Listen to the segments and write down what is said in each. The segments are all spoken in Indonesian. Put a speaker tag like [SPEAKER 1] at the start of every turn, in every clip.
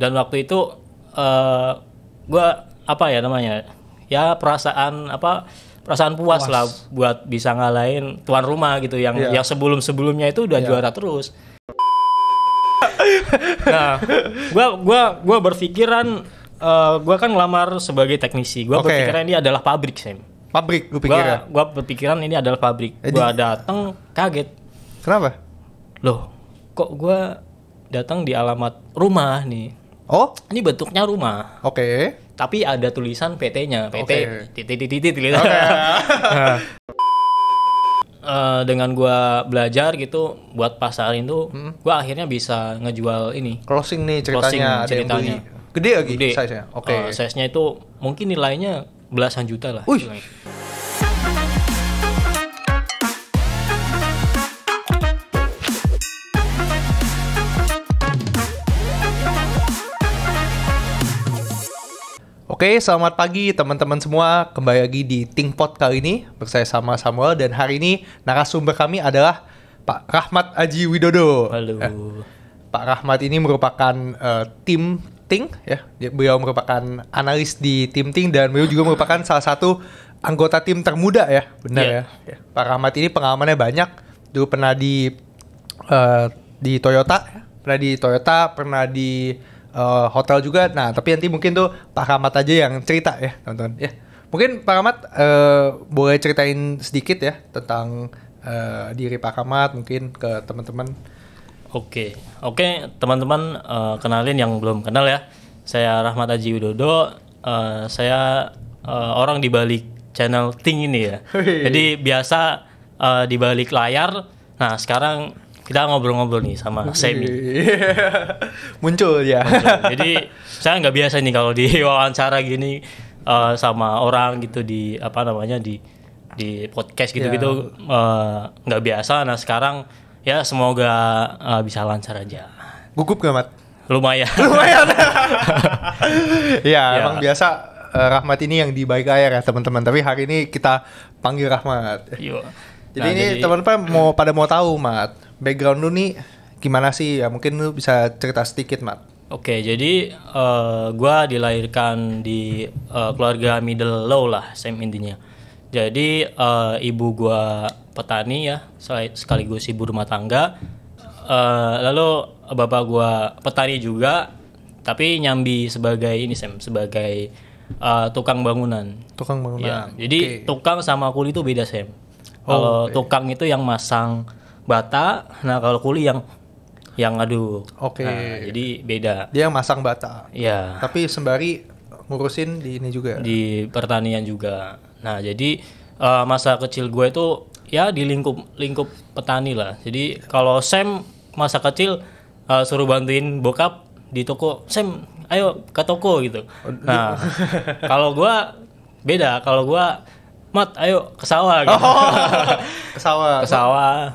[SPEAKER 1] dan waktu itu uh, eh, gue apa ya namanya ya perasaan apa perasaan puas, puas. lah buat bisa ngalahin tuan rumah gitu yang yeah. yang sebelum sebelumnya itu udah yeah. juara terus nah gue gua gua berpikiran uh, gua kan ngelamar sebagai teknisi gue okay. berpikiran ini adalah pabrik sih pabrik gue pikir ya? gue berpikiran ini adalah pabrik gue gua datang kaget
[SPEAKER 2] kenapa loh
[SPEAKER 1] kok gue datang di alamat rumah nih Oh, ini bentuknya rumah. Oke. Okay. Tapi ada tulisan PT-nya, PT titik titik titik gitu. uh, eh, dengan gua belajar gitu buat pasarin tuh hmm. gue akhirnya bisa ngejual ini closing nih ceritanya closing ceritanya gede lagi gede. size-nya oke okay. uh, eh, size-nya itu mungkin nilainya belasan juta lah Uish. Nilainya.
[SPEAKER 2] Oke, selamat pagi teman-teman semua. Kembali lagi di Tingpot Pot kali ini bersama sama Samuel dan hari ini narasumber kami adalah Pak Rahmat Aji Widodo. Halo. Eh, Pak Rahmat ini merupakan uh, tim Ting, ya. Beliau merupakan analis di tim Ting dan beliau juga merupakan salah satu anggota tim termuda ya, benar yeah. Ya. ya. Pak Rahmat ini pengalamannya banyak. Dulu pernah di uh, di Toyota, ya. pernah di Toyota, pernah di uh, hotel juga. Nah, tapi nanti mungkin tuh Pak Kamat aja yang cerita ya, teman-teman. Ya. Mungkin Pak Kamat uh, eh, boleh ceritain sedikit ya tentang uh, diri Pak Kamat mungkin ke teman-teman. Oke,
[SPEAKER 1] oke teman-teman uh, kenalin yang belum kenal ya. Saya Rahmat Aji Widodo. Uh, saya uh, orang di balik channel Ting ini ya. Jadi biasa uh, di balik layar. Nah, sekarang kita ngobrol-ngobrol nih sama iya. Semi. Muncul ya. Muncul. Jadi saya nggak biasa nih kalau di wawancara gini uh, sama orang gitu di apa namanya di di podcast gitu-gitu iya. eh, nggak yeah. uh, biasa. Nah sekarang ya semoga uh, bisa lancar aja. Gugup gak mat? Lumayan. Lumayan. ya, yeah. emang biasa Rahmat ini yang di
[SPEAKER 2] baik air ya teman-teman. Tapi hari ini kita panggil Rahmat. Yo. Iya. Jadi nah, ini teman-teman mau pada mau tahu, Mat, background lu nih gimana sih? Ya mungkin lu bisa cerita sedikit, Mat.
[SPEAKER 1] Oke, okay, jadi uh, eh, gue dilahirkan di uh, keluarga middle low lah, same intinya. Jadi uh, ibu gua petani ya, sekaligus ibu rumah tangga. Uh, lalu bapak gua petani juga, tapi nyambi sebagai ini Sam, sebagai uh, tukang bangunan. Tukang bangunan. Ya, jadi okay. tukang sama kuli itu beda Sam Oh, kalau okay. Iya. tukang itu yang masang bata, nah kalau kuli yang yang ngadu. Oke. Okay. Nah, jadi beda. Dia yang masang bata. Iya. Tapi sembari ngurusin di ini juga. Di pertanian juga. Nah, jadi uh, masa kecil gue itu ya di lingkup lingkup petani lah. Jadi kalau Sam masa kecil uh, suruh bantuin bokap di toko, Sam ayo ke toko gitu. Oh, nah, kalau gue beda, kalau gue Mat, ayo ke sawah gitu. Oh, ke sawah. ke sawah.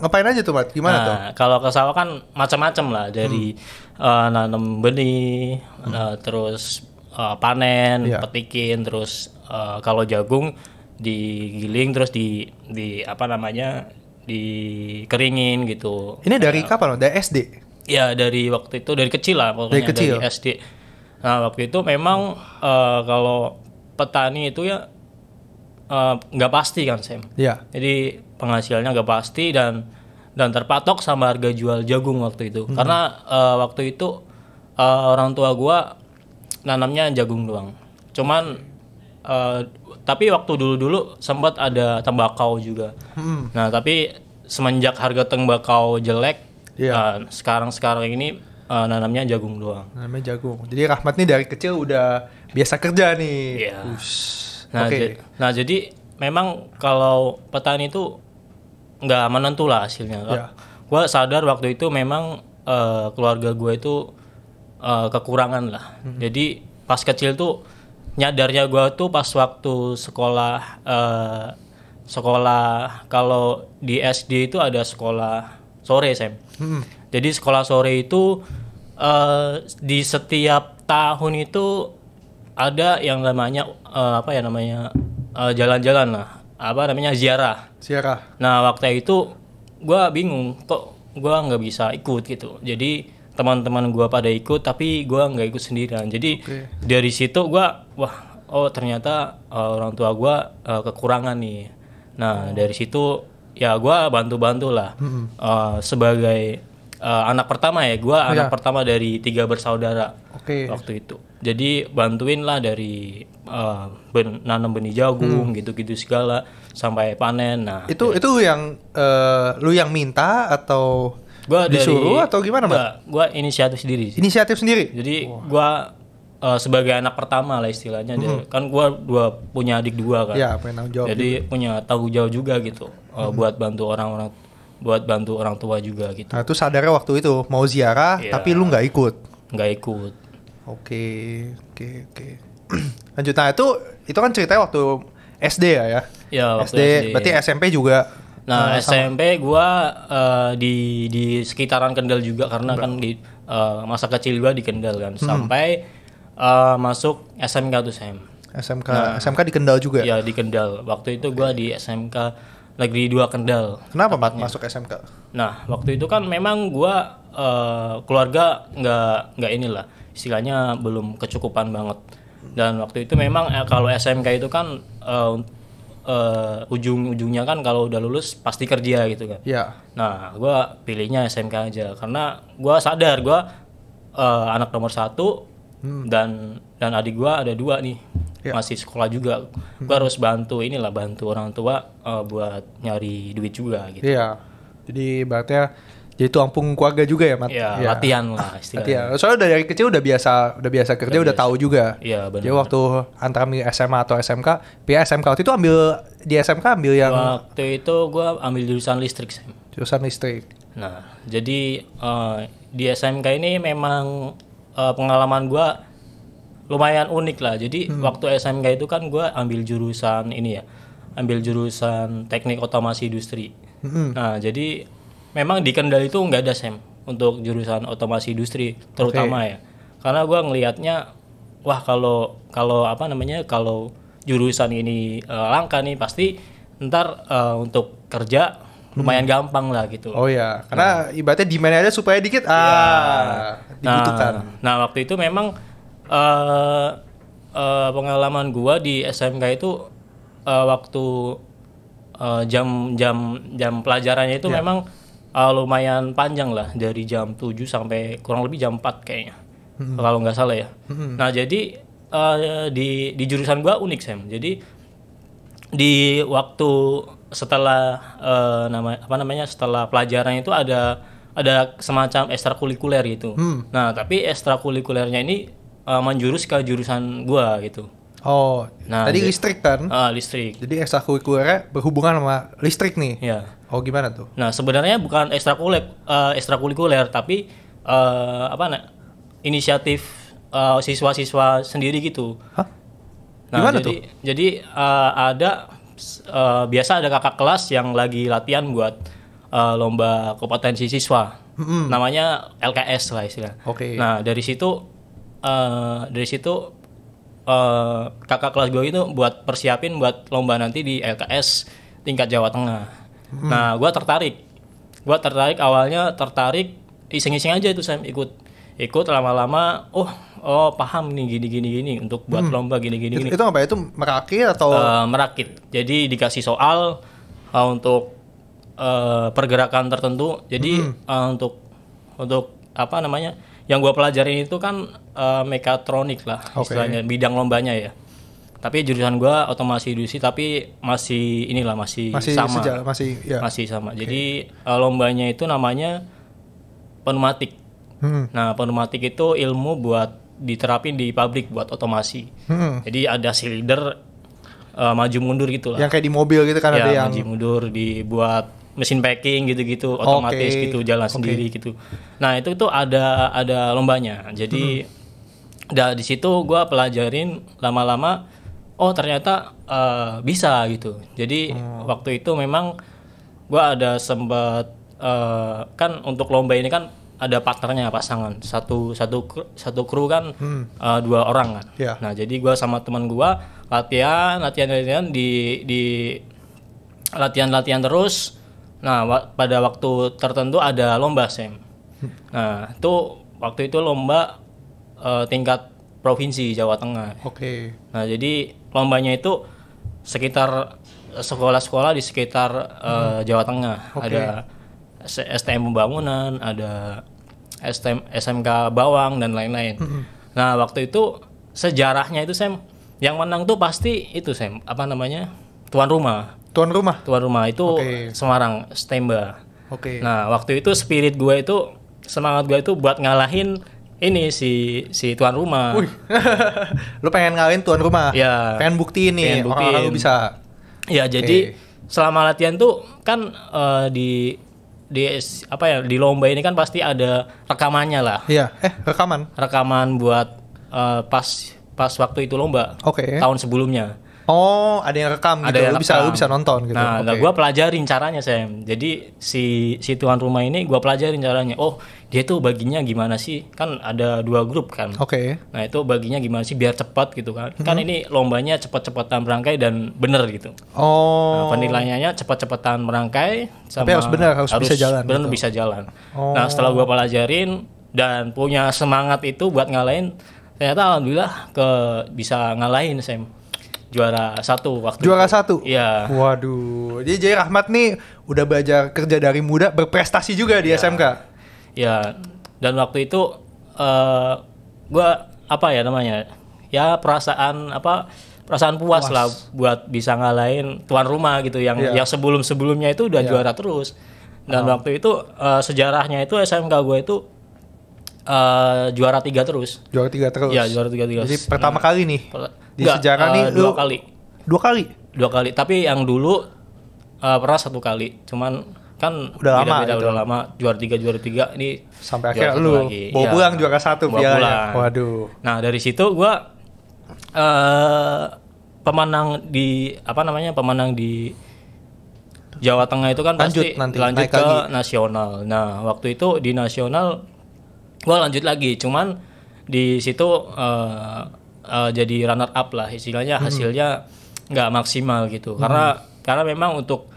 [SPEAKER 1] Ngapain aja tuh, Mat? Gimana nah, tuh? Kalau ke sawah kan macam-macam lah dari hmm. uh, nanam benih, hmm. uh, terus uh, panen, yeah. petikin, terus uh, kalau jagung digiling terus di di apa namanya? dikeringin gitu. Ini
[SPEAKER 2] dari uh, kapan? Dari SD.
[SPEAKER 1] Ya, dari waktu itu dari kecil lah pokoknya dari, kecil. dari SD. Nah, waktu itu memang oh. uh, kalau petani itu ya Eh, nggak uh, pasti kan Sam. Iya. Jadi penghasilannya nggak pasti dan dan terpatok sama harga jual jagung waktu itu. Hmm. Karena uh, waktu itu uh, orang tua gua nanamnya jagung doang. Cuman uh, tapi waktu dulu-dulu sempat ada tembakau juga. Hmm. Nah, tapi semenjak harga tembakau jelek yeah. Iya. uh, sekarang-sekarang ini uh, nanamnya jagung doang.
[SPEAKER 2] Nanamnya jagung. Jadi Rahmat nih dari kecil udah biasa kerja nih. Yeah. Nah, okay.
[SPEAKER 1] nah jadi memang kalau petani itu nggak menentu lah hasilnya. Yeah. Gue sadar waktu itu memang uh, keluarga gue itu uh, kekurangan lah. Mm -hmm. Jadi pas kecil tuh nyadarnya gue tuh pas waktu sekolah uh, sekolah kalau di SD itu ada sekolah sore Sam. Mm -hmm. Jadi sekolah sore itu uh, di setiap tahun itu ada yang namanya uh, apa ya namanya eh, jalan-jalan uh, lah apa namanya ziarah ziarah nah waktu itu gue bingung kok gue nggak bisa ikut gitu jadi teman-teman gue pada ikut tapi gue nggak ikut sendirian jadi okay. dari situ gue wah oh ternyata uh, orang tua gue uh, kekurangan nih nah oh. dari situ ya gue bantu-bantu lah hmm. uh, sebagai uh, anak pertama ya gue yeah. anak pertama dari tiga bersaudara okay. waktu itu jadi bantuin lah dari uh, ben, nanam benih jagung hmm. gitu-gitu segala sampai panen nah itu ya. itu yang uh, lu yang minta atau gua disuruh dari, atau gimana mbak gua inisiatif sendiri sih. inisiatif sendiri jadi wow. gua uh, sebagai anak pertama lah istilahnya hmm. Jadi, kan gua dua punya adik dua kan ya, punya jawab jadi juga. punya tanggung jawab juga gitu uh, buat bantu orang-orang buat bantu orang tua juga gitu
[SPEAKER 2] nah itu sadarnya waktu itu mau ziarah ya. tapi lu nggak ikut nggak ikut Oke, oke, oke. Lanjut, nah itu itu kan ceritanya waktu SD ya ya? Ya, waktu SD, SD. Berarti SMP juga? Nah, nah eh, SMP
[SPEAKER 1] Gua uh, di di sekitaran Kendal juga karena Ber kan di uh, masa kecil gua di Kendal kan. Hmm. Sampai uh, masuk SMK tuh Sam. SMK nah, SMK di Kendal juga? Ya, iya, di Kendal. Waktu itu gue okay. di SMK Negeri dua Kendal. Kenapa tempatnya. masuk SMK? Nah, waktu itu kan memang gua uh, keluarga nggak nggak inilah istilahnya belum kecukupan banget dan waktu itu memang eh, kalau SMK itu kan eh, eh, ujung-ujungnya kan kalau udah lulus pasti kerja gitu kan. ya. Nah, gue pilihnya SMK aja karena gue sadar gue eh, anak nomor satu hmm. dan dan adik gue ada dua nih ya. masih sekolah juga. Hmm. Gue harus bantu inilah bantu orang tua eh, buat nyari duit juga gitu. Iya. Jadi
[SPEAKER 2] berarti jadi tuang punggung keluarga juga ya, Mat? Iya, ya. latihan
[SPEAKER 1] lah istilahnya.
[SPEAKER 2] Latihan. Soalnya dari kecil udah biasa, udah biasa kerja, udah, udah biasa. tahu juga.
[SPEAKER 1] Iya, benar. Jadi waktu
[SPEAKER 2] antara SMA atau SMK, pihak SMK waktu itu ambil di SMK ambil yang
[SPEAKER 1] Waktu itu gua ambil jurusan listrik, Sam. Jurusan listrik. Nah, jadi uh, di SMK ini memang uh, pengalaman gua lumayan unik lah. Jadi hmm. waktu SMK itu kan gua ambil jurusan ini ya. Ambil jurusan Teknik Otomasi Industri. Hmm. Nah, jadi memang di Kendal itu nggak ada SEM untuk jurusan otomasi industri terutama okay. ya. Karena gua ngelihatnya wah kalau kalau apa namanya kalau jurusan ini uh, langka nih pasti ntar uh, untuk kerja
[SPEAKER 2] hmm. lumayan hmm.
[SPEAKER 1] gampang lah gitu. Oh ya,
[SPEAKER 2] karena nah. ibaratnya demand ada supaya dikit ah
[SPEAKER 1] iya. dibutuhkan. Nah, nah waktu itu memang uh, uh, pengalaman gua di SMK itu uh, waktu uh, jam jam jam pelajarannya itu yeah. memang uh, lumayan panjang lah dari jam 7 sampai kurang lebih jam 4 kayaknya hmm. kalau nggak salah ya hmm. nah jadi uh, di di jurusan gua unik Sam jadi di waktu setelah uh, nama apa namanya setelah pelajaran itu ada ada semacam ekstrakurikuler gitu hmm. nah tapi ekstrakurikulernya ini uh, menjurus ke jurusan gua gitu
[SPEAKER 2] Oh, nah, tadi jadi,
[SPEAKER 1] listrik kan? Ah, listrik. Jadi ekstrakurikulernya
[SPEAKER 2] berhubungan sama listrik nih. Iya. Oh, gimana tuh?
[SPEAKER 1] Nah, sebenarnya bukan ekstrakulik uh, eh, ekstrakurikuler tapi uh, apa nah, inisiatif uh, siswa-siswa sendiri gitu. Hah? Nah, gimana jadi, tuh? Jadi uh, ada uh, biasa ada kakak kelas yang lagi latihan buat uh, lomba kompetensi siswa. Mm-hmm. Namanya LKS lah istilah. Oke. Okay. Nah, dari situ uh, dari situ uh, kakak kelas gue itu buat persiapin buat lomba nanti di LKS tingkat Jawa Tengah. Hmm. Nah, gue tertarik. Gue tertarik awalnya tertarik iseng-iseng aja itu saya ikut ikut lama-lama oh oh paham nih gini gini gini untuk buat hmm. lomba gini gini itu, gini. itu apa ya? itu merakit atau uh, merakit jadi dikasih soal uh, untuk uh, pergerakan tertentu jadi hmm. uh, untuk untuk apa namanya yang gue pelajarin itu kan uh, mekatronik lah okay. bidang lombanya ya tapi jurusan gue otomasi industri tapi masih inilah masih, masih sama sejala, masih ya. masih sama okay. jadi uh, lombanya itu namanya pneumatik hmm. nah pneumatik itu ilmu buat diterapin di pabrik buat otomasi hmm. jadi ada silinder uh, maju mundur gitulah. yang kayak di mobil gitu kan ya, ada yang maju mundur dibuat mesin packing gitu-gitu otomatis okay. gitu jalan okay. sendiri gitu. Nah itu tuh ada ada lombanya. Jadi hmm. dari situ gue pelajarin lama-lama. Oh ternyata uh, bisa gitu. Jadi hmm. waktu itu memang gue ada sempat uh, eh, kan untuk lomba ini kan ada partnernya pasangan satu satu satu kru kan hmm. uh, dua orang kan. Yeah. Nah jadi gue sama teman gue latihan latihan latihan di di latihan latihan terus Nah, wa pada waktu tertentu ada lomba Sam. Nah, itu waktu itu lomba uh, tingkat provinsi Jawa Tengah. Oke. Okay. Nah, jadi lombanya itu sekitar sekolah-sekolah di sekitar uh, hmm. Jawa Tengah. Okay. Ada STM pembangunan, ada STM SMK Bawang dan lain-lain. Hmm. Nah, waktu itu sejarahnya itu Sam yang menang tuh pasti itu Sam, apa namanya? tuan rumah. Tuan rumah. Tuan rumah itu okay. Semarang, Stemba. Oke. Okay. Nah, waktu itu spirit gue itu semangat gue itu buat ngalahin ini si si tuan rumah. Wih. lu pengen ngalahin tuan rumah. Ya. Pengen bukti ini, pengen bukti. orang lu bisa. Ya, jadi selama latihan tuh kan uh, di di apa ya di lomba ini kan pasti ada rekamannya lah. Iya, eh rekaman. Rekaman buat uh, pas pas waktu itu lomba. Oke. Okay. Tahun sebelumnya. Oh, ada yang rekam ada gitu. Yang lu rekam. bisa lu bisa nonton gitu. Nah, okay. Nah, gua pelajarin caranya, Sam. Jadi si si tuan rumah ini gua pelajarin caranya. Oh, dia tuh baginya gimana sih? Kan ada dua grup kan. Oke. Okay. Nah, itu baginya gimana sih biar cepat gitu kan. Hmm. Kan ini lombanya cepat-cepatan merangkai dan benar gitu.
[SPEAKER 2] Oh. Nah, penilaiannya
[SPEAKER 1] cepat-cepatan merangkai sama Tapi harus benar, harus, harus bisa jalan. Benar gitu. bisa jalan. Oh. Nah, setelah gua pelajarin dan punya semangat itu buat ngalahin ternyata alhamdulillah ke bisa ngalahin Sam juara satu waktu juara itu. satu iya waduh jadi Jay
[SPEAKER 2] Rahmat nih udah belajar kerja dari muda berprestasi
[SPEAKER 1] juga di ya. SMK ya dan waktu itu uh, eh, gue apa ya namanya ya perasaan apa perasaan puas, puas. lah buat bisa ngalahin tuan rumah gitu yang ya. yang sebelum sebelumnya itu udah ya. juara terus dan oh. waktu itu uh, sejarahnya itu SMK gue itu uh, juara tiga terus juara tiga terus ya juara tiga tiga. jadi pertama nah, kali nih per di Nggak, sejarah uh, nih eh, dua lu, kali dua kali dua kali tapi yang dulu uh, pernah satu kali cuman kan udah beda -beda, lama beda, gitu. udah lama juara tiga juara tiga ini sampai akhirnya lu lagi. bawa ya, pulang juara satu bawa pulang. waduh nah dari situ gua uh, pemenang di apa namanya pemenang di Jawa Tengah itu kan lanjut, pasti nanti, lanjut ke lagi. nasional nah waktu itu di nasional gua lanjut lagi cuman di situ uh, uh, jadi runner up lah istilahnya hmm. hasilnya nggak hmm. maksimal gitu hmm. karena karena memang untuk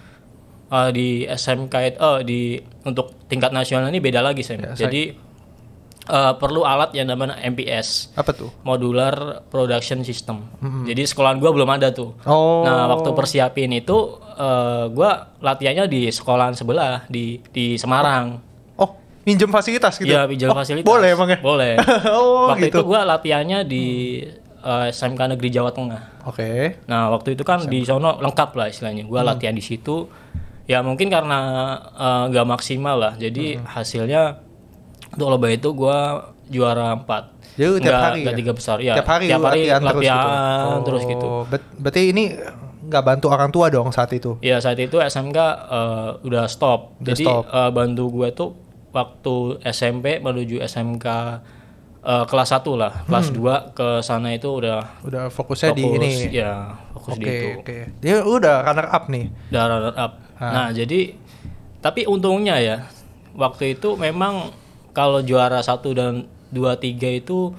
[SPEAKER 1] uh, di SMK uh, eh, di untuk tingkat nasional ini beda lagi sih. Ya, Jadi uh, perlu alat yang namanya MPS. Apa tuh? Modular Production System. Hmm. Jadi sekolahan gue belum ada tuh. Oh. Nah, waktu persiapin itu uh, gua latihannya di sekolahan sebelah di di Semarang minjem fasilitas gitu. Iya, pinjam oh, fasilitas. Boleh emang ya? Boleh. oh, waktu gitu. itu gua latihannya di uh, eh, SMK Negeri Jawa Tengah. Oke. Okay. Nah, waktu itu kan SMK. di sono lengkap lah istilahnya. Gua hmm. latihan di situ. Ya mungkin karena eh, nggak uh, maksimal lah. Jadi hmm. hasilnya untuk lomba itu gua juara 4. Jadi tiap hari ya? tiga besar ya. Tiap hari, tiap hari latihan, latihan terus gitu. Terus oh, gitu.
[SPEAKER 2] Ber berarti ini nggak bantu orang tua dong saat itu?
[SPEAKER 1] Iya saat itu SMK uh, eh, udah stop. Udah Jadi stop. Uh, bantu gue tuh waktu SMP menuju SMK uh, eh, kelas 1 lah, kelas hmm. ke sana itu udah udah fokusnya fokus, di ini. Ya, fokus okay, di itu. Oke, okay. Dia udah runner up nih. Udah runner up. Ha. Ah. Nah, jadi tapi untungnya ya waktu itu memang kalau juara 1 dan 2 3 itu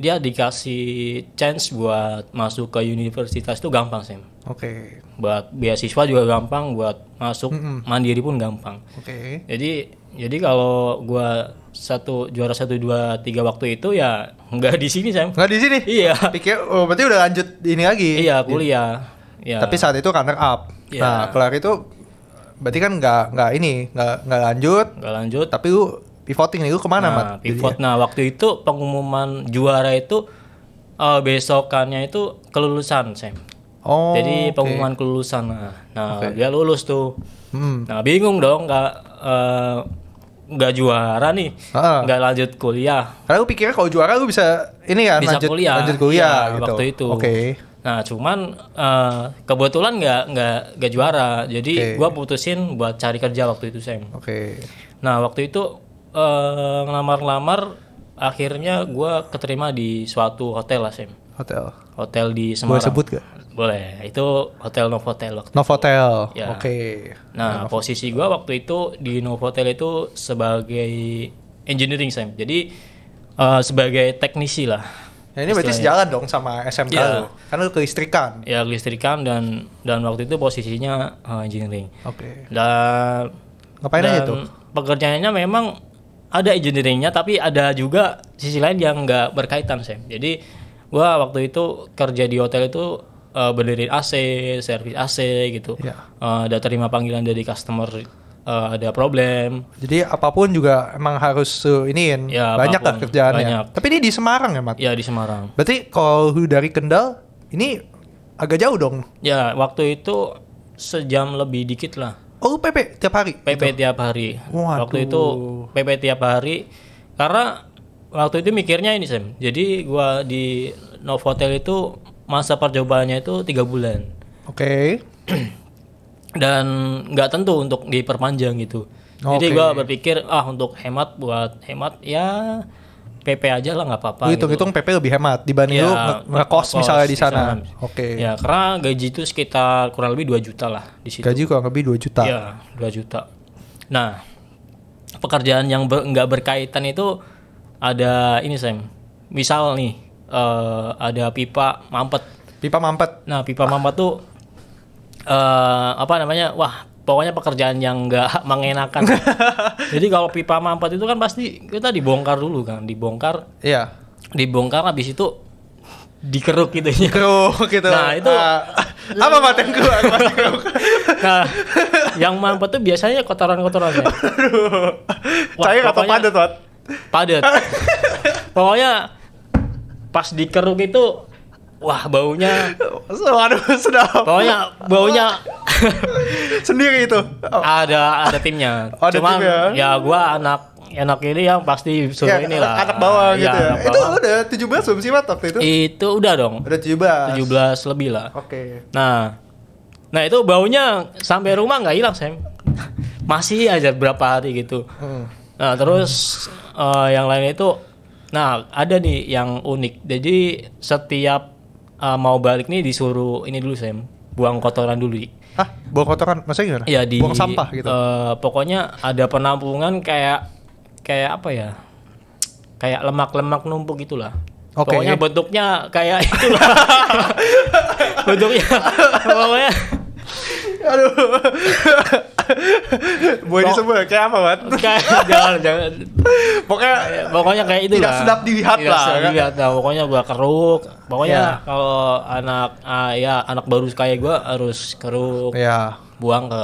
[SPEAKER 1] dia dikasih chance buat masuk ke universitas itu gampang sih. Oke. Okay. Buat beasiswa juga gampang, buat masuk mm -hmm. mandiri pun gampang. Oke. Okay. Jadi jadi kalau gua satu juara satu dua tiga waktu itu ya nggak di sini saya nggak di sini iya pikir oh, berarti udah lanjut ini lagi iya kuliah iya. tapi
[SPEAKER 2] saat itu runner up iya. nah kelar itu berarti kan nggak nggak ini nggak nggak
[SPEAKER 1] lanjut nggak lanjut tapi lu pivoting nih lu kemana nah, mat pivot nah waktu itu pengumuman juara itu uh, besokannya itu kelulusan Sam oh jadi okay. pengumuman kelulusan nah, nah okay. dia lulus tuh hmm. nah bingung dong nggak uh, nggak juara nih, uh-uh. lanjut kuliah. Karena gue pikirnya kalau juara lu bisa ini kan bisa lanjut kuliah, lanjut kuliah ya, gitu. Waktu itu. Oke. Okay. Nah cuman uh, kebetulan nggak nggak nggak juara, jadi okay. gue putusin buat cari kerja waktu itu Sam. Oke. Okay. Nah waktu itu uh, ngelamar-lamar, akhirnya gue keterima di suatu hotel lah Sam. Hotel. Hotel di Semarang. Boleh sebut gak? Boleh. Itu Hotel Novotel waktu Novotel. Ya. Oke. Okay. Nah, Novotel. posisi gua waktu itu di Novotel itu sebagai engineering Sam. Jadi uh, sebagai teknisi lah. Ya, ini berarti sejalan dong
[SPEAKER 2] sama SMK ya. lo.
[SPEAKER 1] Karena lu kelistrikan. Ya, kelistrikan dan dan waktu itu posisinya uh, engineering. Oke. Okay. Dan ngapain dan aja tuh? Pekerjaannya memang ada engineeringnya tapi ada juga sisi lain yang nggak berkaitan Sam. Jadi Gua waktu itu kerja di hotel itu uh, eh, berdiri AC, servis AC gitu. Yeah. Iya. Uh, ada terima panggilan dari customer uh, ada problem. Jadi apapun juga
[SPEAKER 2] emang harus uh,
[SPEAKER 1] ini ya, banyak apapun, lah kerjaannya. Banyak. Tapi ini di Semarang
[SPEAKER 2] ya, Mat? Ya di Semarang. Berarti kalau dari Kendal ini agak jauh dong.
[SPEAKER 1] Ya, waktu itu sejam lebih dikit lah. Oh, PP tiap hari. PP gitu? tiap hari. Waduh. Waktu itu PP tiap hari karena waktu itu mikirnya ini sem Jadi gua di Novotel itu masa percobaannya itu tiga bulan. Oke. Okay. Dan nggak tentu untuk diperpanjang gitu. Okay. Jadi gua berpikir ah untuk hemat buat hemat ya PP aja lah nggak apa-apa. hitung gitu.
[SPEAKER 2] PP lebih hemat dibanding ya, lu ngekos misalnya di sana. Oke. Okay. Ya
[SPEAKER 1] karena gaji itu sekitar kurang lebih 2 juta lah di situ. Gaji
[SPEAKER 2] kurang lebih 2 juta. Ya, 2 juta.
[SPEAKER 1] Nah, pekerjaan yang nggak ber, berkaitan itu ada ini Sam misal nih uh, ada pipa mampet pipa mampet nah pipa ah. mampet tuh uh, apa namanya wah pokoknya pekerjaan yang nggak mengenakan jadi kalau pipa mampet itu kan pasti kita dibongkar dulu kan dibongkar iya dibongkar habis itu dikeruk gitu ya keruk gitu nah itu uh, apa paten keluar nah yang mampet tuh biasanya kotoran-kotoran ya Wah, cair atau padat padat pokoknya pas dikeruk itu wah baunya waduh sudah pokoknya baunya sendiri itu ada ada timnya oh, ada cuman ya. ya gua anak enak ini yang pasti suruh ya, lah. anak bawah iya, gitu ya bawah. itu udah 17 belum sih waktu itu itu udah dong udah 17 17 lebih lah oke okay. nah nah itu baunya sampai rumah nggak hilang sih? masih aja berapa hari gitu hmm. nah terus hmm uh, yang lain itu nah ada nih yang unik jadi setiap uh, mau balik nih disuruh ini dulu Sam buang kotoran dulu Hah? buang kotoran maksudnya gimana? Ya, di, buang sampah gitu uh, pokoknya ada penampungan kayak kayak apa ya kayak lemak-lemak numpuk gitulah okay. pokoknya bentuknya kayak itulah bentuknya pokoknya Aduh. Boy ini semua kayak apa, Mat? jangan, jangan. Pokoknya pokoknya kayak itu Tidak sedap dilihat lah. Sedap kan? dilihat lah. Pokoknya gua keruk. Pokoknya yeah. kalau anak uh, ya anak baru kayak gua harus keruk. Yeah. Buang ke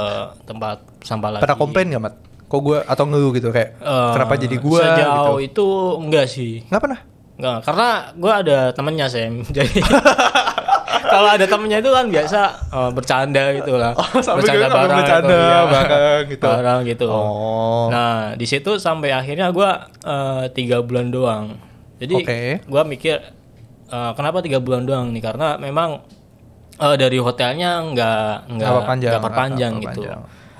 [SPEAKER 1] tempat sampah lagi. Pernah komplain
[SPEAKER 2] gak, Mat? Kok gua atau ngeluh gitu kayak uh, kenapa jadi gua gitu. sejauh
[SPEAKER 1] itu enggak sih. Enggak pernah. Enggak, karena gua ada temennya Sam. Jadi kalau ada temennya itu kan biasa uh, bercanda gitu lah. Oh, bercanda bareng bercanda gitu, ya. bareng gitu. Barang, gitu. Oh. Nah, di situ sampai akhirnya gua eh, tiga bulan doang. Jadi okay. gua mikir uh, kenapa tiga bulan doang nih karena memang uh, dari hotelnya nggak nggak perpanjang, perpanjang gitu.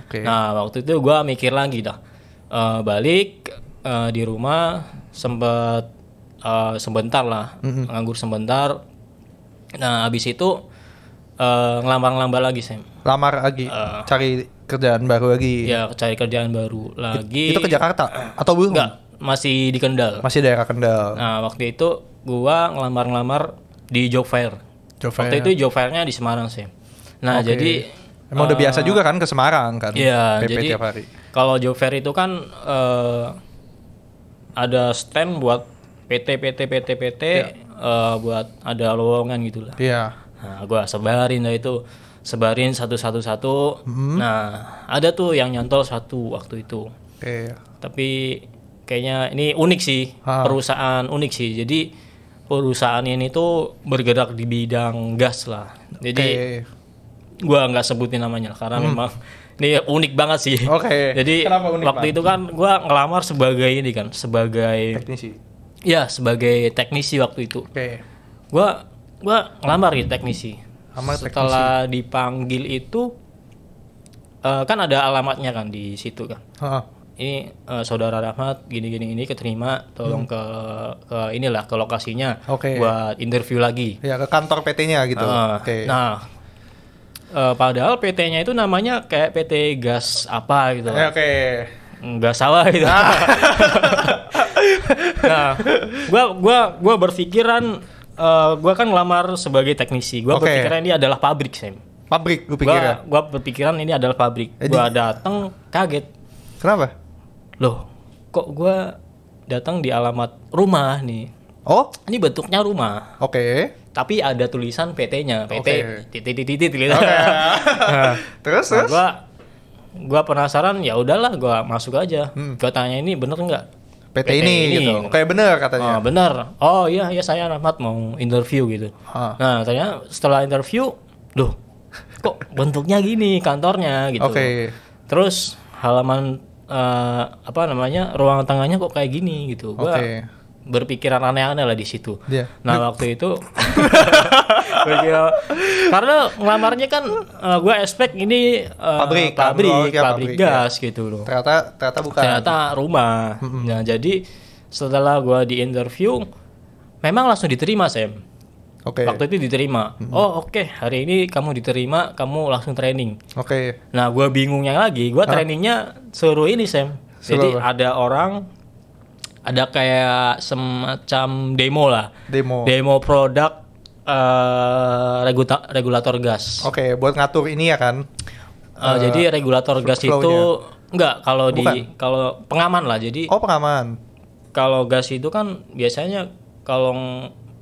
[SPEAKER 1] Okay. Nah, waktu itu gue mikir lagi dah. Uh, balik uh, di rumah sempet uh, sebentar lah, mm -hmm. nganggur sebentar Nah, habis itu uh, eh, ngelamar-lamar lagi, Sam. Lamar lagi, uh, cari kerjaan baru lagi. Ya, cari kerjaan baru lagi.
[SPEAKER 2] Itu ke Jakarta atau belum? Enggak,
[SPEAKER 1] masih di Kendal. Masih daerah Kendal. Nah, waktu itu gua ngelamar-ngelamar di job fair. Job fair. Waktu itu job fairnya di Semarang, Sam. Nah, okay. jadi Emang uh, udah eh, biasa juga kan ke Semarang kan? Iya, jadi tiap hari. Kalau job fair itu kan uh, ada stand buat PT PT PT PT ya uh, buat ada lowongan gitu lah. Iya. Yeah. Nah, gue sebarin lah itu sebarin satu-satu satu. Hmm. Nah, ada tuh yang nyantol satu waktu itu. Oke. Okay. Tapi kayaknya ini unik sih, ha. perusahaan unik sih. Jadi perusahaan ini tuh bergerak di bidang gas lah. Jadi okay. gua nggak sebutin namanya lah, karena mm. memang ini unik banget sih. Oke. Okay. Jadi waktu banget? itu kan gua ngelamar sebagai ini kan, sebagai teknisi ya sebagai teknisi waktu itu oke okay. gua gua ngelamar gitu teknisi Amar setelah teknisi. dipanggil itu uh, kan ada alamatnya kan di situ kan ha. ini uh, saudara Rahmat gini gini ini keterima tolong hmm. ke ke inilah ke lokasinya okay. buat interview lagi ya ke kantor PT-nya gitu uh, okay. nah uh, padahal PT-nya itu namanya kayak PT gas apa gitu. Ya, oke. Okay. Nggak salah gitu. Ah. nah, gua gua gua berpikiran uh, gua kan ngelamar sebagai teknisi. Gua okay. berpikiran ini adalah pabrik, Sam. Pabrik gua pikiran. Gua, gua berpikiran ini adalah pabrik. Jadi... Gua datang kaget. Kenapa? Loh, kok gua datang di alamat rumah nih. Oh, ini bentuknya rumah. Oke. Okay. Tapi ada tulisan PT-nya, PT titik titik titik titik. Nah, terus nah, terus. Gua gua penasaran, ya udahlah gua masuk aja. Hmm. Gua tanya ini bener nggak? PT, PT ini, ini gitu. Kayak bener katanya. Oh, bener. Oh iya iya saya Rahmat mau interview gitu. Ah. Nah, tanya setelah interview, duh, kok bentuknya gini kantornya gitu. Oke. Okay. Terus halaman uh, apa namanya? ruang tengahnya kok kayak gini gitu. Gua okay berpikiran aneh-aneh lah di situ. Yeah. Nah waktu itu karena ngelamarnya kan uh, eh, gue expect ini uh, pabrik kan? pabrik pabrik, oh, pabrik, pabrik gas ya. gitu loh. Ternyata ternyata bukan. Ternyata rumah. Nah jadi setelah gue di interview memang langsung diterima Sam. Oke. Okay. Waktu itu diterima. Mm -hmm. Oh oke okay. hari ini kamu diterima kamu langsung training. Oke. Okay. Nah gue bingungnya lagi gue trainingnya suruh ini Sam. Jadi Selur. ada orang ada kayak semacam demo lah. Demo. Demo produk uh, eh, regula regulator gas. Oke, okay, buat ngatur ini ya kan.
[SPEAKER 2] Uh, uh, jadi regulator gas itu
[SPEAKER 1] enggak kalau di kalau pengaman lah. Jadi Oh, pengaman. Kalau gas itu kan biasanya kalau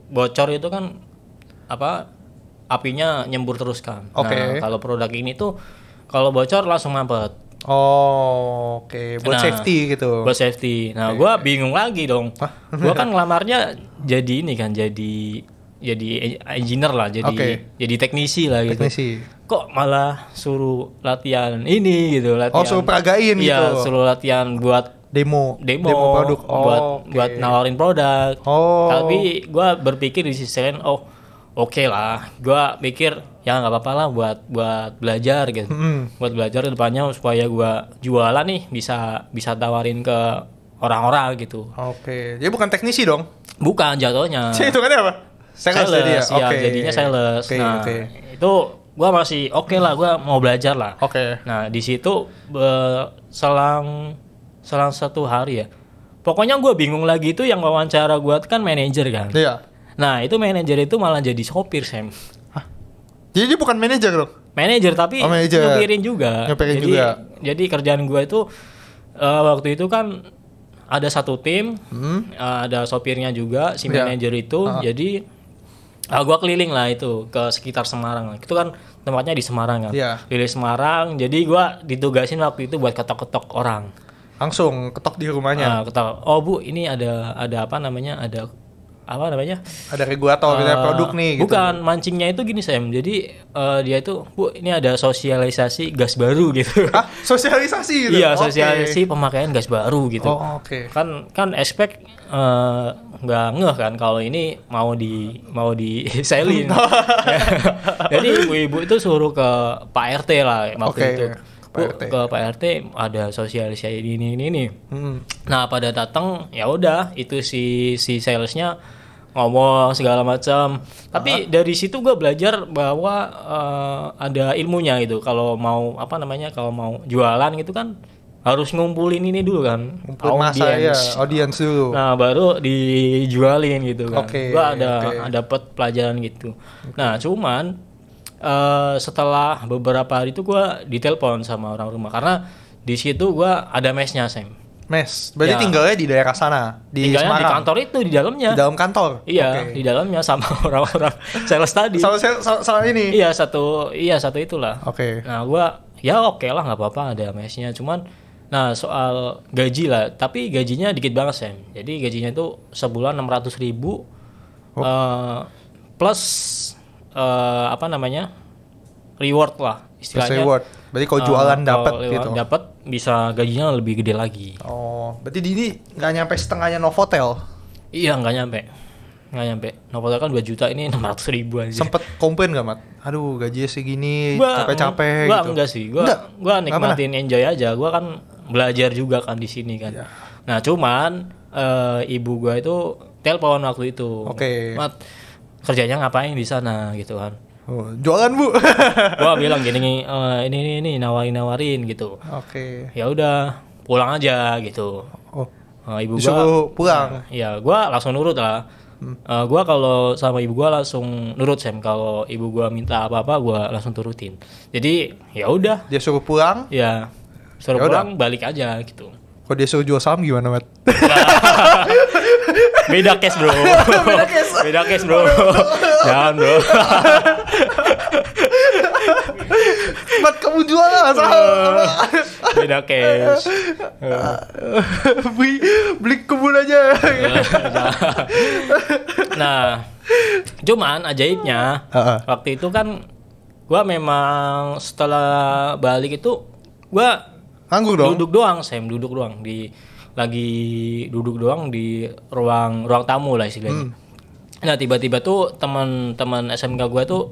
[SPEAKER 1] bocor itu kan apa apinya nyembur terus kan. Okay. Nah, kalau produk ini tuh kalau bocor langsung mampet. Oh, oke. Okay. Buat nah, safety gitu. Buat safety. Nah, okay. gua bingung lagi dong. Hah? gua kan ngelamarnya jadi ini kan, jadi jadi engineer lah, jadi okay. jadi teknisi lah gitu. Teknisi. Kok malah suruh latihan ini gitu, oh, latihan. Oh, suruh peragain iya, gitu. Iya, suruh latihan buat demo demo, demo produk oh, buat okay. buat nawarin produk. Oh. Tapi gua berpikir di sisi lain, oh oke okay lah gue mikir ya nggak apa-apa lah buat buat belajar gitu mm. buat belajar depannya supaya gue jualan nih bisa bisa tawarin ke orang-orang gitu oke okay. jadi bukan teknisi dong bukan jatuhnya Cih, itu kan apa
[SPEAKER 2] Saya sales jadi ya, ya jadinya sales okay, nah okay.
[SPEAKER 1] itu gue masih oke okay lah gue mau belajar lah oke okay. nah di situ selang selang satu hari ya pokoknya gue bingung lagi itu yang wawancara gue kan manajer kan iya Nah itu manajer itu malah jadi sopir Sam. Hah? Jadi bukan manajer dong? Manajer tapi oh, manager. nyopirin juga. Nyopirin jadi, Jadi kerjaan gue itu uh, waktu itu kan ada satu tim, hmm? uh, ada sopirnya juga si yeah. manajer itu. Uh -huh. Jadi uh, eh, gue keliling lah itu ke sekitar Semarang. Itu kan tempatnya di Semarang kan. Yeah. Ya. Pilih Semarang. Jadi gue ditugasin waktu itu buat ketok-ketok orang langsung ketok di rumahnya. Uh, ketok. Oh bu, ini ada ada apa namanya? Ada apa namanya ada regulator uh, produk nih gitu. bukan mancingnya itu gini Sam jadi uh, dia itu bu ini ada sosialisasi gas baru gitu Hah? sosialisasi gitu iya okay. sosialisasi pemakaian gas baru gitu oh, oke okay. kan kan expect eh, nggak uh, ngeh kan kalau ini mau di mau di selin jadi ibu-ibu itu suruh ke Pak RT lah waktu okay. itu Bu, Pak RT. ke Pak RT ada sosialisasi ini ini ini. Hmm. Nah pada datang ya udah itu si si salesnya ngomong segala macam. Tapi uh -huh. dari situ gue belajar bahwa uh, ada ilmunya gitu. Kalau mau apa namanya, kalau mau jualan gitu kan harus ngumpulin ini dulu kan. Ngumpulin masa ya, audience dulu. Nah baru dijualin gitu kan. Okay, gue ada okay. dapat pelajaran gitu. Okay. Nah cuman uh, setelah beberapa hari itu gue ditelepon sama orang rumah karena di situ gue ada mesnya Sam. Mes. Berarti ya. tinggalnya di daerah sana, di tinggalnya Semarang. di kantor itu di dalamnya. Di dalam kantor. Iya, okay. di dalamnya sama orang-orang sales tadi. Sama sama ini. Iya, satu iya satu itulah. Oke. Okay. Nah, gua ya oke okay lah nggak apa-apa ada mesnya, cuman nah soal gaji lah, tapi gajinya dikit banget Sam. Jadi gajinya itu sebulan enam ratus ribu oh. uh, plus uh, apa namanya? reward lah istilahnya. Plus reward. Berarti kalau jualan uh, eh, dapat gitu. Dapat bisa gajinya lebih gede lagi.
[SPEAKER 2] Oh, berarti Didi nggak nyampe setengahnya Novotel? Iya, nggak nyampe. Nggak nyampe.
[SPEAKER 1] Novotel kan 2 juta, ini 600 ribu aja. Sempet komplain nggak, Mat? Aduh, gajinya segini, capek-capek gitu. enggak sih. Gua, enggak. gua nikmatin Gimana? enjoy aja. Gua kan belajar juga kan di sini kan. Ya. Nah, cuman uh, ibu gua itu telepon waktu itu. Oke. Okay. Mat, kerjanya ngapain di sana gitu kan Oh, jualan bu? gua bilang gini, uh, ini ini ini nawarin nawarin gitu. Oke. Okay. Ya udah pulang aja gitu. Oh. Uh, ibu Disuruh gua pulang. Uh, ya, gua langsung nurut lah. Hmm. Uh, gua kalau sama ibu gua langsung nurut Sam. Kalau ibu gua minta apa-apa gua langsung turutin. Jadi ya udah. Dia suruh pulang? Iya, ya. Suruh Yaudah. pulang balik aja gitu. kok dia
[SPEAKER 2] suruh jual saham gimana, Mat? Beda case, Bro.
[SPEAKER 1] Beda case. Bro. Jangan, Bro.
[SPEAKER 2] Tempat kamu lah sama. Eh,
[SPEAKER 1] beda case. Eh.
[SPEAKER 2] beli beli kebun aja.
[SPEAKER 1] nah, cuman ajaibnya waktu itu kan gua memang setelah balik itu gua nganggur dong. Duduk doang, saya duduk doang di lagi duduk doang di ruang ruang tamu lah istilahnya. Hmm. Nah tiba-tiba tuh teman-teman SMK gue tuh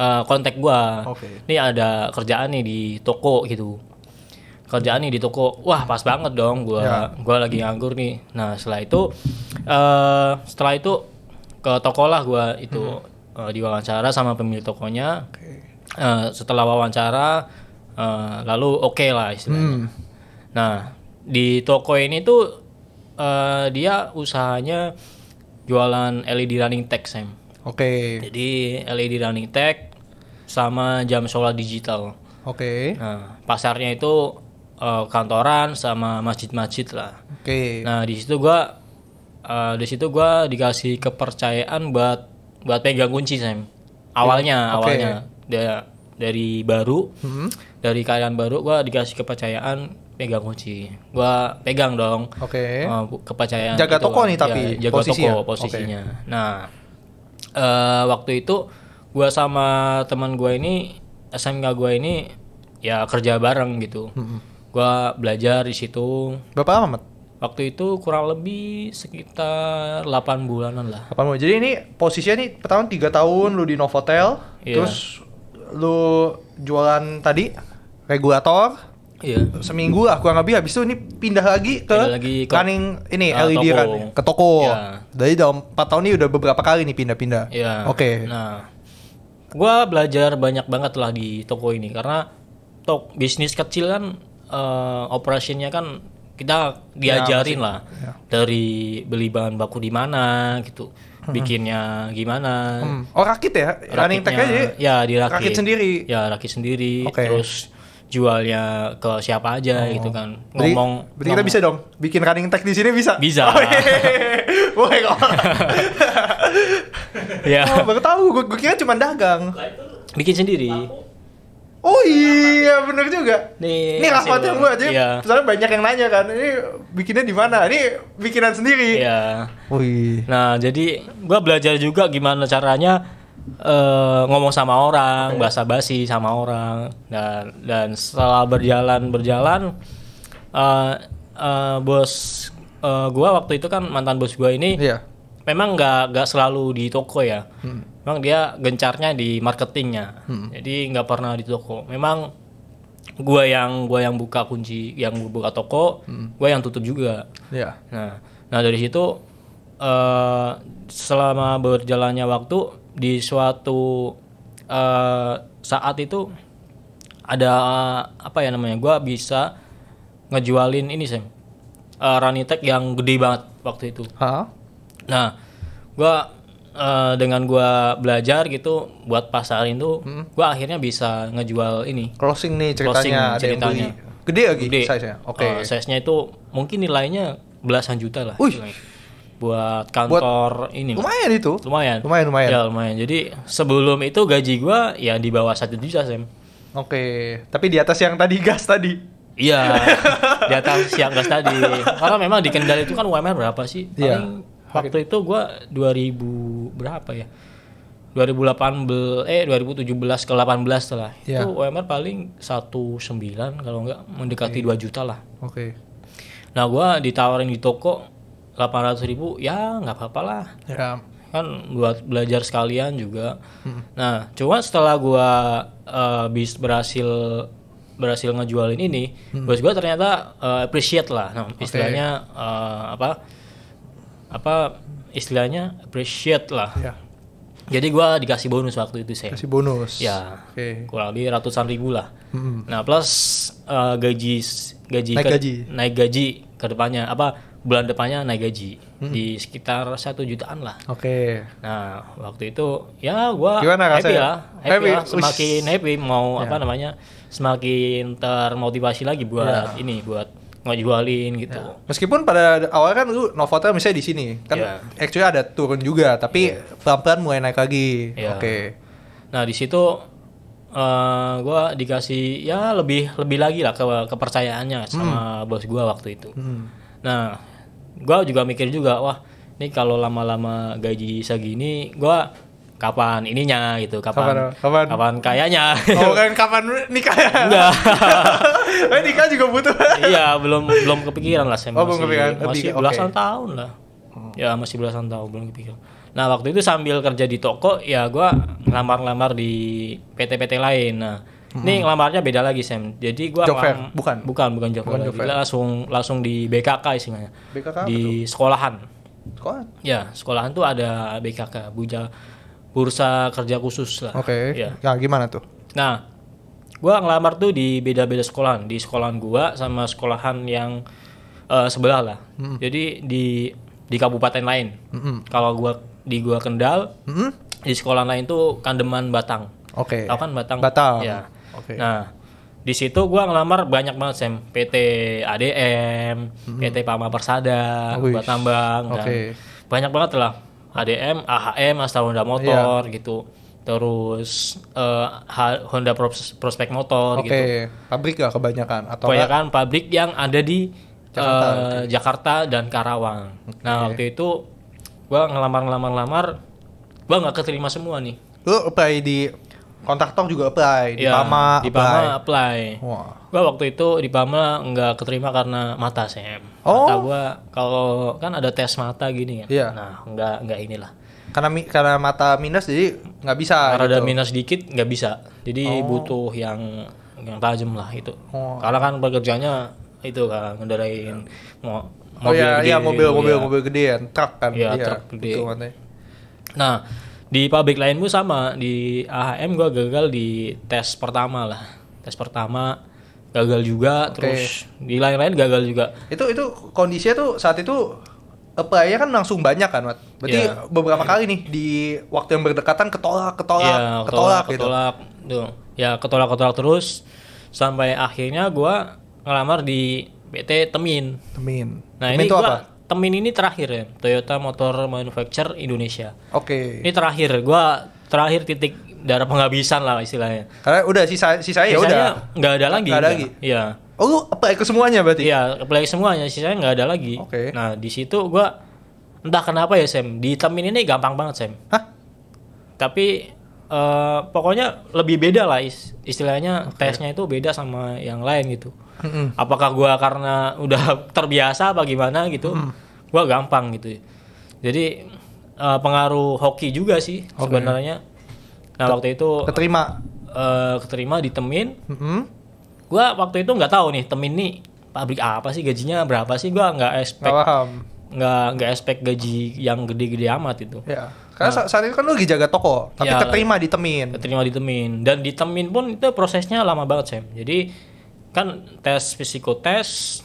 [SPEAKER 1] uh, kontak gue. Okay. ada kerjaan nih di toko gitu. Kerjaan nih di toko. Wah pas banget dong gue. Yeah. Gue lagi nganggur nih. Nah setelah itu uh, setelah itu ke toko lah gue itu hmm. uh, diwawancara sama pemilik tokonya. Okay. Uh, setelah wawancara uh, lalu oke okay lah istilahnya. Hmm. Nah di toko ini tuh uh, dia usahanya jualan LED running tag Sam. Oke. Okay. Jadi LED running tag sama jam solar digital. Oke. Okay. Nah, pasarnya itu uh, kantoran sama masjid-masjid lah. Oke. Okay. Nah, di situ gua uh, di situ gua dikasih kepercayaan buat buat pegang kunci Sam. Awalnya, iya, okay. awalnya dia dari baru, hmm. dari kalian baru gua dikasih kepercayaan pegang kunci. Gua pegang dong. Oke. Okay. Uh, eh, kepercayaan. Jaga gitu toko kan. nih tapi iya, jaga posisinya. toko posisinya. Okay. Nah, uh, waktu itu gua sama teman gua ini SMK gua ini ya kerja bareng gitu. Hmm. Gua belajar di situ. Bapak lama, Waktu itu kurang lebih sekitar 8 bulanan lah.
[SPEAKER 2] 8 bulan. Jadi ini posisinya nih pertama tiga tahun lu di Novotel, yeah. terus lu jualan tadi regulator, Iya. Seminggu aku nggak lebih habis itu ini pindah lagi ke, kaning ini uh, ah, LED toko. running ke toko. Iya. Dari dalam 4 tahun ini udah beberapa kali nih pindah-pindah. Iya. Oke. Okay. Nah,
[SPEAKER 1] gua belajar banyak banget lah di toko ini karena tok bisnis kecil kan uh, operasinya kan kita ya, diajarin ya, lah ya. dari beli bahan baku di mana gitu hmm. bikinnya gimana hmm. oh rakit ya running tech aja ya dirakit rakit sendiri ya rakit sendiri okay. terus jualnya ke siapa aja oh. gitu kan berarti, ngomong berarti kita bisa dong bikin running tag di sini bisa bisa oh, yeah.
[SPEAKER 2] Iya. ya oh, baru tahu gue, gue kira cuma dagang bikin sendiri Oh iya, benar juga.
[SPEAKER 1] Nih, nih rahmat yang gue aja. Iya.
[SPEAKER 2] Soalnya banyak yang nanya kan, ini bikinnya di mana?
[SPEAKER 1] Ini bikinan sendiri. Ya. Wih. Nah, jadi gue belajar juga gimana caranya uh, ngomong sama orang, okay. basa-basi sama orang dan dan setelah berjalan berjalan uh, uh, bos uh, gua waktu itu kan mantan bos gua ini yeah. memang nggak nggak selalu di toko ya. Hmm. Memang dia gencarnya di marketingnya. Hmm. Jadi nggak pernah di toko. Memang gua yang gua yang buka kunci, yang buka toko, hmm. gua yang tutup juga. Yeah. Nah, nah dari situ uh, selama berjalannya waktu di suatu uh, saat itu ada apa ya namanya gue bisa ngejualin ini sih uh, eh, Ranitek yang gede banget waktu itu. Ha? Nah, gue uh, dengan gue belajar gitu buat pasarin tuh, hmm. gue akhirnya bisa ngejual ini. Closing nih ceritanya, Closing ceritanya. Gede lagi gede. size-nya. Oke. Okay. Uh, eh, size-nya itu mungkin nilainya belasan juta lah. Uish buat kantor buat ini lumayan itu lumayan lumayan lumayan ya lumayan jadi sebelum itu gaji gua ya di bawah satu juta sem
[SPEAKER 2] oke tapi
[SPEAKER 1] di atas yang tadi gas tadi iya di atas siang gas tadi karena memang di kendali itu kan UMR berapa sih iya. paling ya. waktu itu gua dua ribu berapa ya dua ribu delapan 2018 eh dua ribu tujuh belas ke delapan belas lah ya. itu iya. UMR paling satu sembilan kalau enggak mendekati dua juta lah oke nah gua ditawarin di toko 800 ribu ya nggak apa-apa lah ya. kan buat belajar sekalian juga hmm. nah cuma setelah gue uh, bis berhasil berhasil ngejualin ini hmm. bos gue ternyata uh, appreciate lah nah, okay. istilahnya uh, apa apa istilahnya appreciate lah ya. Jadi gua dikasih bonus waktu itu saya. Kasih bonus. Ya. Okay. Kurang lebih ratusan ribu lah. -hmm. Nah plus uh, gaji gaji naik gaji naik gaji ke depannya apa bulan depannya naik gaji hmm. di sekitar satu jutaan lah. Oke. Okay. Nah waktu itu ya gue happy ya? lah, happy, happy. Lah. semakin Ush. happy mau yeah. apa namanya semakin termotivasi lagi buat yeah. ini buat ngejualin gitu.
[SPEAKER 2] Yeah. Meskipun pada awal kan lu Novotel misalnya di sini kan yeah. actually ada turun juga tapi yeah.
[SPEAKER 1] pelan-pelan mulai naik lagi. Yeah. Oke. Okay. Nah di situ uh, eh, gue dikasih ya lebih lebih lagi lah ke kepercayaannya sama hmm. bos gue waktu itu. Hmm. Nah gue juga mikir juga wah ini kalau lama-lama gaji segini gue kapan ininya gitu kapan kapan, kapan, kapan kayaknya
[SPEAKER 2] oh kan kapan
[SPEAKER 1] nikah ya enggak eh, nikah juga butuh iya belum belum kepikiran lah saya oh, belum kepikiran. masih okay. belasan tahun lah oh. ya masih belasan tahun belum kepikiran nah waktu itu sambil kerja di toko ya gue ngelamar-ngelamar di PT-PT lain nah Hmm. lamarnya beda lagi Sam. Jadi gua Job fair. bukan bukan bukan job, bukan job fair. Langsung langsung di BKK istilahnya. BKK di betul. sekolahan. Sekolahan. Ya, sekolahan tuh ada BKK, Buja Bursa Kerja Khusus lah. Oke. Okay. Ya. ya, gimana tuh? Nah, gua ngelamar tuh di beda-beda sekolahan, di sekolahan gua sama sekolahan yang uh, sebelah lah. Hmm. Jadi di di kabupaten lain. Hmm. Kalau gua di gua Kendal, hmm. di sekolahan lain tuh Kandeman Batang. Oke. Okay. Tahu kan Batang? Batang. Ya Okay. Nah, di situ gue ngelamar banyak banget sem PT ADM hmm. PT Pama Persada oh, buat tambang okay. dan banyak banget lah ADM AHM Astra Honda Motor yeah. gitu terus uh, Honda Prospek Motor okay. gitu pabrik lah kebanyakan atau kebanyakan gak? pabrik yang ada di Jakarta, uh, eh, okay. Jakarta dan Karawang okay. nah waktu itu gue ngelamar ngelamar ngelamar gue nggak keterima semua nih
[SPEAKER 2] lu apply di Kontak tong juga apply di ya, Pama di Pama
[SPEAKER 1] apply Wah. gua waktu itu di Pama nggak keterima karena mata cm. oh. mata gua kalau kan ada tes mata gini ya yeah. nah nggak nggak inilah karena karena mata minus jadi nggak bisa karena gitu. ada minus dikit nggak bisa jadi oh. butuh yang yang tajam lah itu oh. karena kan pekerjaannya itu kan ngendarain mau mobil oh iya, iya gede, gitu. iya mobil mobil mobil gede ya truk kan iya, iya truk gede nah di pabrik lainmu sama di AHM gue gagal di tes pertama lah tes pertama gagal juga okay. terus di lain-lain gagal juga itu itu
[SPEAKER 2] kondisinya tuh saat itu apply-nya kan langsung
[SPEAKER 1] banyak kan, Mat? Berarti yeah. beberapa kali nih di
[SPEAKER 2] waktu yang berdekatan ketolak, ketolak, yeah, ketolak, ketolak, gitu. ketolak, tuh.
[SPEAKER 1] Ya ketolak, ketolak terus sampai akhirnya gua ngelamar di PT Temin. Temin. Nah Temin ini itu gua, apa? Temin ini terakhir ya Toyota Motor Manufacture Indonesia. Oke. Okay. Ini terakhir, gua terakhir titik darah penghabisan lah istilahnya. Karena udah sisa ya sisanya, sisanya ya udah. nggak ada lagi. Nggak ada iya. lagi. Iya. Oh lu apply ke semuanya berarti? Iya, apply ke semuanya, sisanya nggak ada lagi. Oke. Okay. Nah di situ gua entah kenapa ya Sam, di Temin ini gampang banget Sam. Hah? Tapi uh, pokoknya lebih beda lah istilahnya okay. tesnya itu beda sama yang lain gitu. Mm-hmm. Apakah gue karena udah terbiasa apa gimana gitu? Mm. Gue gampang gitu. Jadi uh, pengaruh hoki juga sih okay. sebenarnya. Nah Ket- waktu itu keterima, uh, keterima ditemin. Mm-hmm. Gue waktu itu nggak tahu nih temin nih pabrik apa sih gajinya berapa sih? Gue nggak expect. Gak nggak nggak expect gaji yang gede-gede amat itu. Ya. Karena nah, saat itu kan lu lagi jaga toko, tapi ya, keterima temin. Keterima di temin. dan di temin pun itu prosesnya lama banget, Sam. Jadi kan tes psikotes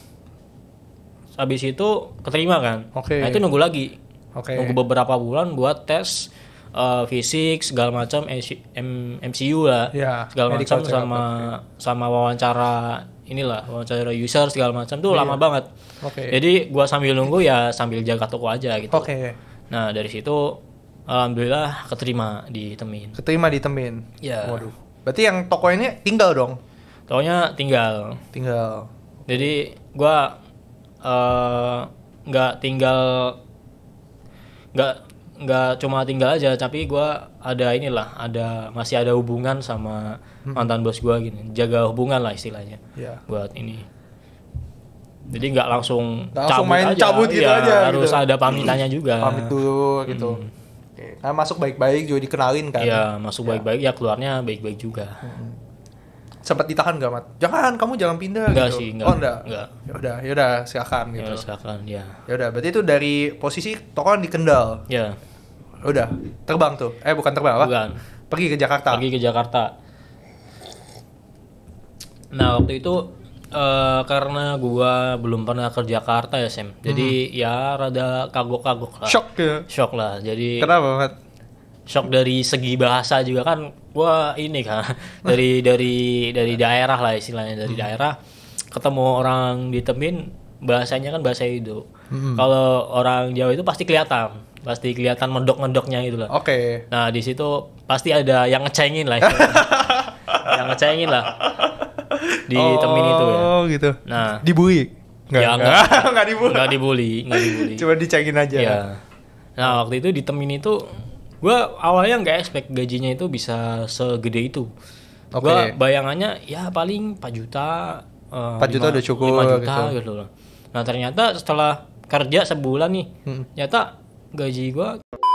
[SPEAKER 1] habis itu keterima kan. Oke. Okay. Nah itu nunggu lagi. Oke. Okay. Nunggu beberapa bulan buat tes uh, fisik segala macam MCU lah. Ya, segala macam sama okay. sama wawancara inilah wawancara user segala macam tuh yeah. lama banget. Oke. Okay. Jadi gua sambil nunggu ya sambil jaga toko aja gitu. Oke. Okay. Nah, dari situ alhamdulillah keterima di Temin.
[SPEAKER 2] Keterima di Temin.
[SPEAKER 1] Ya. Waduh. Berarti yang toko
[SPEAKER 2] ini tinggal dong
[SPEAKER 1] Taunya tinggal. Tinggal. Jadi gua eh, nggak uh, tinggal nggak nggak cuma tinggal aja tapi gue ada inilah ada masih ada hubungan sama hmm. mantan bos gue gini jaga hubungan lah istilahnya yeah. buat ini jadi nggak langsung langsung cabut langsung main aja. cabut gitu ya, aja gitu. harus gitu. ada pamitannya juga pamit
[SPEAKER 2] dulu gitu hmm. Nah, masuk baik-baik juga dikenalin kan Iya, masuk ya. baik-baik ya. ya keluarnya baik-baik juga hmm sempat ditahan gak mat jangan kamu jangan pindah enggak gitu. sih enggak oh enggak enggak ya udah ya udah silakan gitu ya, silakan ya gitu. ya udah berarti itu dari posisi toko di Kendal ya udah
[SPEAKER 1] terbang tuh eh bukan terbang apa bukan pergi ke Jakarta pergi ke Jakarta nah waktu itu uh, karena gua belum pernah ke Jakarta ya Sam jadi hmm. ya rada kagok-kagok lah shock ya shock lah jadi kenapa Mat? shock dari segi bahasa juga kan wah ini kan dari dari dari daerah lah istilahnya dari hmm. daerah ketemu orang di Temin bahasanya kan bahasa Indo hmm. kalau orang Jawa itu pasti kelihatan pasti kelihatan mendok mendoknya gitu lah. Oke. Okay. Nah, di situ pasti ada yang ngecengin lah. yang ngecengin lah. Di oh, temin itu ya. Oh, gitu.
[SPEAKER 2] Nah, dibully. nggak ya, enggak. Enggak dibully. Enggak dibully, enggak dibully. Cuma
[SPEAKER 1] dicengin aja. Ya. Nah, waktu itu di temin itu gue awalnya nggak expect gajinya itu bisa segede itu okay. gue bayangannya ya paling 4 juta uh, eh, 4 juta 5, udah cukup 5 juta gitu. gitu nah ternyata setelah kerja sebulan nih hmm. ternyata gaji gue